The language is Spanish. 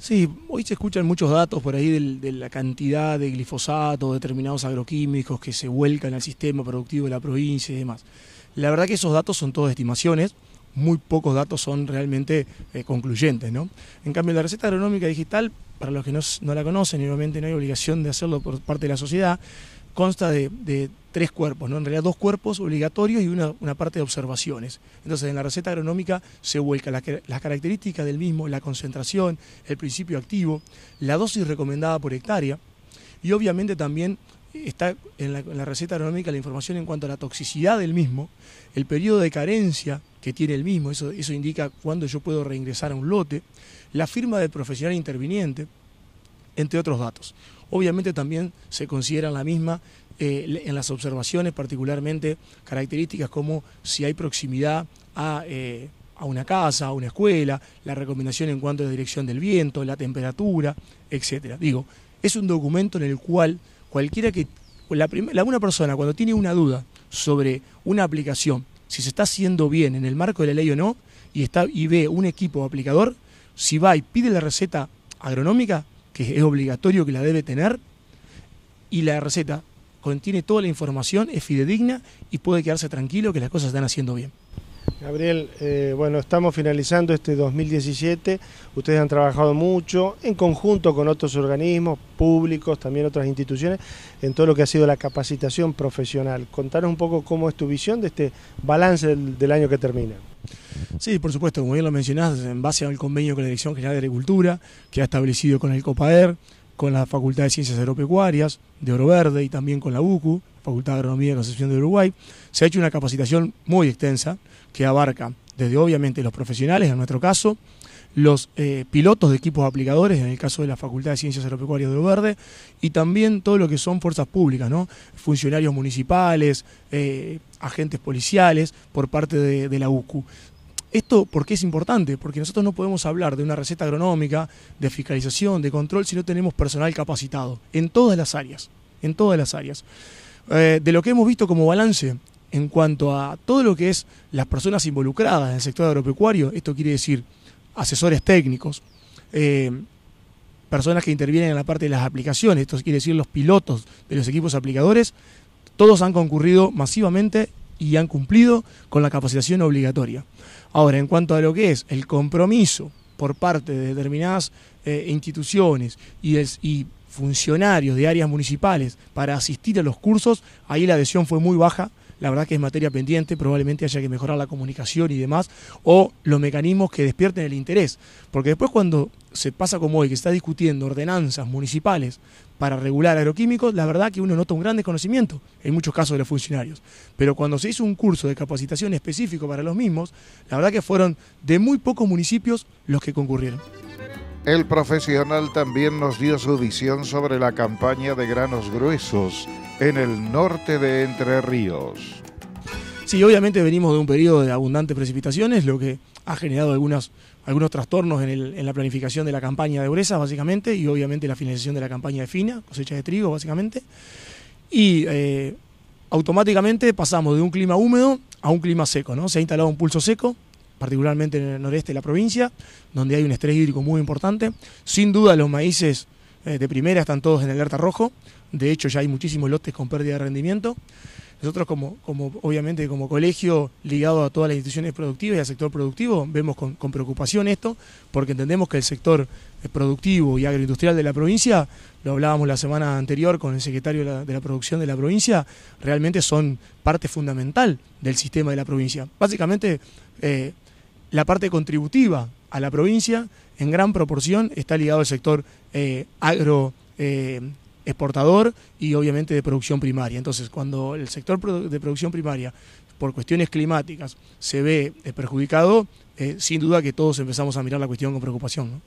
Sí, hoy se escuchan muchos datos por ahí de la cantidad de glifosato, determinados agroquímicos que se vuelcan al sistema productivo de la provincia y demás. La verdad que esos datos son todas estimaciones, muy pocos datos son realmente eh, concluyentes, ¿no? En cambio, la receta agronómica digital, para los que no, la conocen, obviamente no hay obligación de hacerlo por parte de la sociedad, consta de, tres cuerpos, ¿no? en realidad dos cuerpos obligatorios y una, parte de observaciones. Entonces en la receta agronómica se vuelca las características del mismo, la concentración, el principio activo, la dosis recomendada por hectárea y obviamente también está en la, receta agronómica la información en cuanto a la toxicidad del mismo, el periodo de carencia que tiene el mismo, eso, eso indica cuándo yo puedo reingresar a un lote, la firma del profesional interviniente, entre otros datos. Obviamente también se consideran la misma eh, en las observaciones, particularmente características como si hay proximidad eh, a, una casa, a una escuela, la recomendación en cuanto a la dirección del viento, la temperatura, etcétera. Digo, es un documento en el cual cualquiera que la, la una persona cuando tiene una duda sobre una aplicación, si se está haciendo bien en el marco de la ley o no, y está y ve un equipo aplicador, si va y pide la receta agronómica, que es obligatorio que la debe tener, y la receta contiene toda la información, es fidedigna y puede quedarse tranquilo que las cosas están haciendo bien. Gabriel, eh, bueno, estamos finalizando este 2017, ustedes han trabajado mucho en conjunto con otros organismos públicos, también otras instituciones, en todo lo que ha sido la capacitación profesional. Contanos un poco cómo es tu visión de este balance del, año que termina. Sí, por supuesto, como bien lo mencionás, en base al convenio con la Dirección General de Agricultura, que ha establecido con el COPAER, con la Facultad de Ciencias Agropecuarias de Oro Verde y también con la UCU, Facultad de Agronomía y Concepción de Uruguay, se ha hecho una capacitación muy extensa que abarca desde obviamente los profesionales, en nuestro caso, los eh, pilotos de equipos aplicadores, en el caso de la Facultad de Ciencias Agropecuarias de Oro Verde, y también todo lo que son fuerzas públicas, ¿no? funcionarios municipales, eh, agentes policiales por parte de, la UCU. Esto, porque es importante? Porque nosotros no podemos hablar de una receta agronómica, de fiscalización, de control, si no tenemos personal capacitado, en todas las áreas, en todas las áreas. Eh, de lo que hemos visto como balance en cuanto a todo lo que es las personas involucradas en el sector agropecuario, esto quiere decir asesores técnicos, eh, personas que intervienen en la parte de las aplicaciones, esto quiere decir los pilotos de los equipos aplicadores, todos han concurrido masivamente y han cumplido con la capacitación obligatoria. Ahora, en cuanto a lo que es el compromiso por parte de determinadas eh, instituciones y, es, y funcionarios de áreas municipales para asistir a los cursos, ahí la adhesión fue muy baja, la verdad que es materia pendiente, probablemente haya que mejorar la comunicación y demás, o los mecanismos que despierten el interés. Porque después cuando se pasa como hoy, que está discutiendo ordenanzas municipales para regular agroquímicos, la verdad que uno nota un gran desconocimiento en muchos casos de los funcionarios. Pero cuando se hizo un curso de capacitación específico para los mismos, la verdad que fueron de muy pocos municipios los que concurrieron. El profesional también nos dio su visión sobre la campaña de granos gruesos en el norte de Entre Ríos. Sí, obviamente venimos de un periodo de abundantes precipitaciones, lo que ha generado algunos trastornos en, la planificación de la campaña de gruesas, básicamente, y obviamente la finalización de la campaña de fina, cosecha de trigo, básicamente. Y eh, automáticamente pasamos de un clima húmedo a un clima seco, ¿no? Se ha instalado un pulso seco, particularmente en el noreste de la provincia, donde hay un estrés hídrico muy importante. Sin duda los maíces eh, de primera están todos en alerta rojo, de hecho ya hay muchísimos lotes con pérdida de rendimiento. Nosotros como, como obviamente como colegio ligado a todas las instituciones productivas y al sector productivo vemos con, preocupación esto porque entendemos que el sector eh, productivo y agroindustrial de la provincia, lo hablábamos la semana anterior con el secretario de la, producción de la provincia, realmente son parte fundamental del sistema de la provincia. Básicamente eh, la parte contributiva a la provincia en gran proporción está ligado al sector eh, agroexportador eh, y obviamente de producción primaria. Entonces, cuando el sector de producción primaria, por cuestiones climáticas, se ve eh, perjudicado, sin duda que todos empezamos a mirar la cuestión con preocupación.